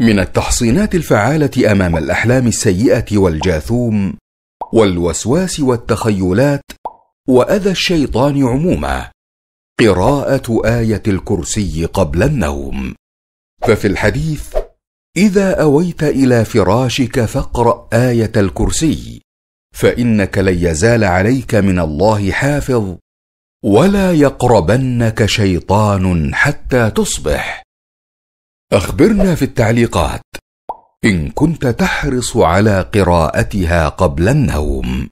من التحصينات الفعاله امام الاحلام السيئه والجاثوم والوسواس والتخيلات واذى الشيطان عموما قراءه ايه الكرسي قبل النوم ففي الحديث اذا اويت الى فراشك فاقرا ايه الكرسي فانك لن يزال عليك من الله حافظ ولا يقربنك شيطان حتى تصبح أخبرنا في التعليقات إن كنت تحرص على قراءتها قبل النوم